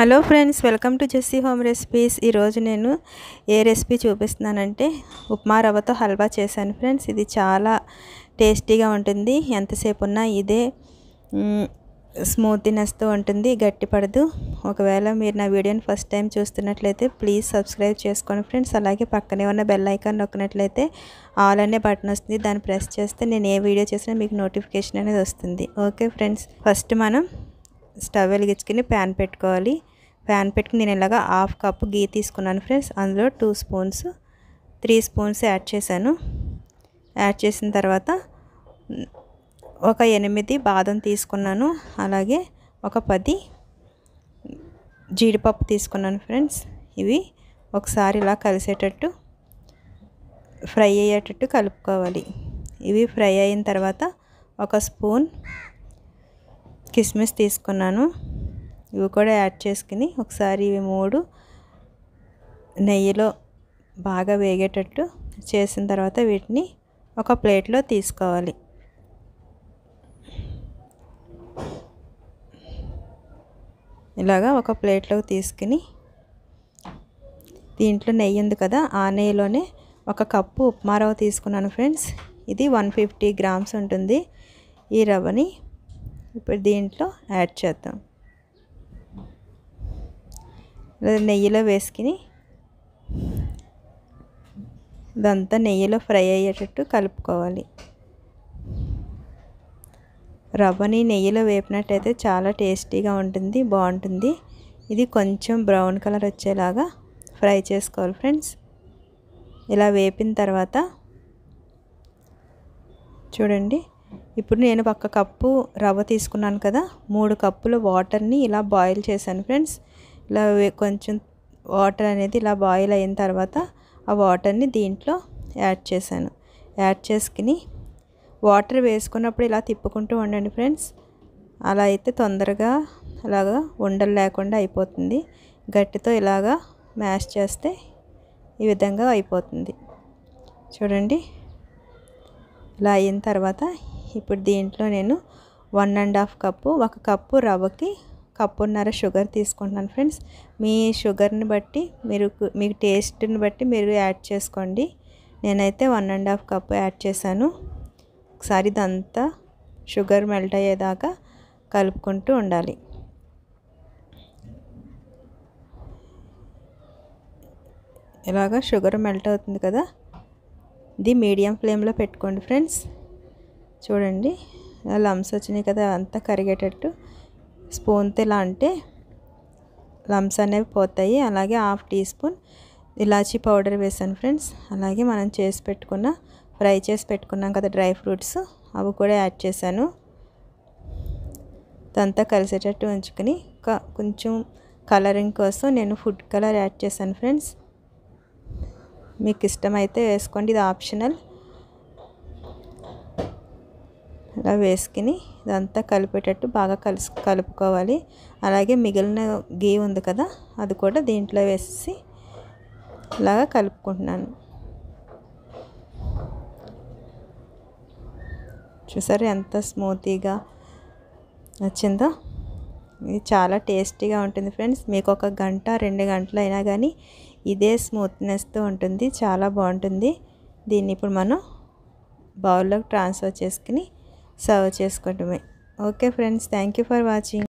hello friends welcome to Jessie home recipes ఈరోజు నేను ఏ recipe చూపిస్తున్నానంటే upma రవ్వతో హల్వా చేశాను ఫ్రెండ్స్ ఇది చాలా టేస్టీగా ఉంటుంది ఎంతసేపు ఉన్నా ఇదే స్మూత్నెస్తో ఉంటుంది గట్టిపడదు ఒకవేళ మీరు నా వీడియోని ఫస్ట్ టైం చూస్తున్నట్లయితే ప్లీజ్ సబ్స్క్రైబ్ చేసుకోండి ఫ్రెండ్స్ అలాగే పక్కనే ఉన్న బెల్ ఐకాన్ నొక్కినట్లయితే ఆల్ అనే బటన్ వస్తుంది దాన్ని ప్రెస్ చేస్తే నేను ఏ వీడియో చేసినా మీకు నోటిఫికేషన్ అనేది వస్తుంది ఓకే ఫ్రెండ్స్ ఫస్ట్ మనం స్టవ్ వెలిగించుకుని ప్యాన్ పెట్టుకోవాలి ప్యాన్ పెట్టుకుని నేను ఇలాగ హాఫ్ కప్ గీ తీసుకున్నాను ఫ్రెండ్స్ అందులో two spoons three spoons add చేశాను యాడ్ చేసిన తర్వాత ఒక ఎనిమిది బాదం తీసుకున్నాను అలాగే ఒక పది జీడిపప్పు తీసుకున్నాను ఫ్రెండ్స్ ఇవి ఒకసారి ఇలా కలిసేటట్టు ఫ్రై అయ్యేటట్టు కలుపుకోవాలి ఇవి ఫ్రై అయిన తర్వాత ఒక స్పూన్ కిస్మిస్ తీసుకున్నాను ఇవి కూడా యాడ్ చేసుకుని ఒకసారి ఇవి మూడు నెయ్యిలో బాగా వేగేటట్టు చేసిన తర్వాత వీటిని ఒక ప్లేట్లో తీసుకోవాలి ఇలాగా ఒక ప్లేట్లోకి తీసుకుని దీంట్లో నెయ్యి ఉంది కదా ఆ నెయ్యిలోనే ఒక కప్పు ఉప్మా రవ్వ తీసుకున్నాను ఫ్రెండ్స్ ఇది వన్ ఫిఫ్టీ గ్రామ్స్ ఉంటుంది ఈ రవ్వని ఇప్పుడు దీంట్లో యాడ్ చేద్దాం నెయ్యిలో వేసుకుని ఇదంతా నెయ్యిలో ఫ్రై అయ్యేటట్టు కలుపుకోవాలి రవ్వని నెయ్యిలో వేపినట్టయితే చాలా టేస్టీగా ఉంటుంది బాగుంటుంది ఇది కొంచెం బ్రౌన్ కలర్ వచ్చేలాగా ఫ్రై చేసుకోవాలి ఫ్రెండ్స్ ఇలా వేపిన తర్వాత చూడండి ఇప్పుడు నేను ఒక కప్పు రవ్వ తీసుకున్నాను కదా మూడు కప్పుల వాటర్ని ఇలా బాయిల్ చేశాను ఫ్రెండ్స్ ఇలా కొంచెం వాటర్ అనేది ఇలా బాయిల్ అయిన తర్వాత ఆ వాటర్ని దీంట్లో యాడ్ చేశాను యాడ్ చేసుకుని వాటర్ వేసుకున్నప్పుడు ఇలా తిప్పుకుంటూ ఉండండి ఫ్రెండ్స్ అలా అయితే తొందరగా అలాగా ఉండలు లేకుండా అయిపోతుంది గట్టితో ఇలాగా మ్యాష్ చేస్తే ఈ విధంగా అయిపోతుంది చూడండి ఇలా అయిన తర్వాత ఇప్పుడు దీంట్లో నేను వన్ అండ్ హాఫ్ కప్పు ఒక కప్పు రవ్వకి కప్పున్నర షుగర్ తీసుకుంటున్నాను ఫ్రెండ్స్ మీ షుగర్ని బట్టి మీరు మీకు టేస్ట్ని బట్టి మీరు యాడ్ చేసుకోండి నేనైతే one and half cup add చేశాను ఒకసారి ఇదంతా షుగర్ మెల్ట్ అయ్యేదాకా కలుపుకుంటూ ఉండాలి ఇలాగ షుగర్ మెల్ట్ అవుతుంది కదా ఇది మీడియం ఫ్లేమ్లో పెట్టుకోండి ఫ్రెండ్స్ చూడండి లమ్స్ వచ్చినాయి కదా అంతా కరిగేటట్టు స్పూన్తో ఇలా అంటే లమ్స్ అనేవి పోతాయి అలాగే half teaspoon elaichi powder వేసాను ఫ్రెండ్స్ అలాగే మనం చేసి పెట్టుకున్న ఫ్రై చేసి పెట్టుకున్నాం కదా డ్రై ఫ్రూట్స్ అవి కూడా యాడ్ చేశాను ఇదంతా కలిసేటట్టు ఉంచుకొని కొంచెం కలరింగ్ కోసం నేను ఫుడ్ కలర్ యాడ్ చేశాను ఫ్రెండ్స్ మీకు ఇష్టమైతే వేసుకోండి ఇది ఆప్షనల్ ఇలా వేసుకుని ఇదంతా కలిపేటట్టు బాగా కలిసి కలుపుకోవాలి అలాగే మిగిలిన గీ ఉంది కదా అది కూడా దీంట్లో వేసి ఇలాగా కలుపుకుంటున్నాను చూసారు ఎంత స్మూతీగా వచ్చిందో ఇది చాలా టేస్టీగా ఉంటుంది ఫ్రెండ్స్ మీకు ఒక గంట రెండు గంటలు అయినా కానీ ఇదే స్మూత్నెస్తో ఉంటుంది చాలా బాగుంటుంది దీన్ని ఇప్పుడు మనం బౌల్లోకి ట్రాన్స్ఫర్ చేసుకుని సర్వ్ చేసుకోవటమే okay friends thank you for watching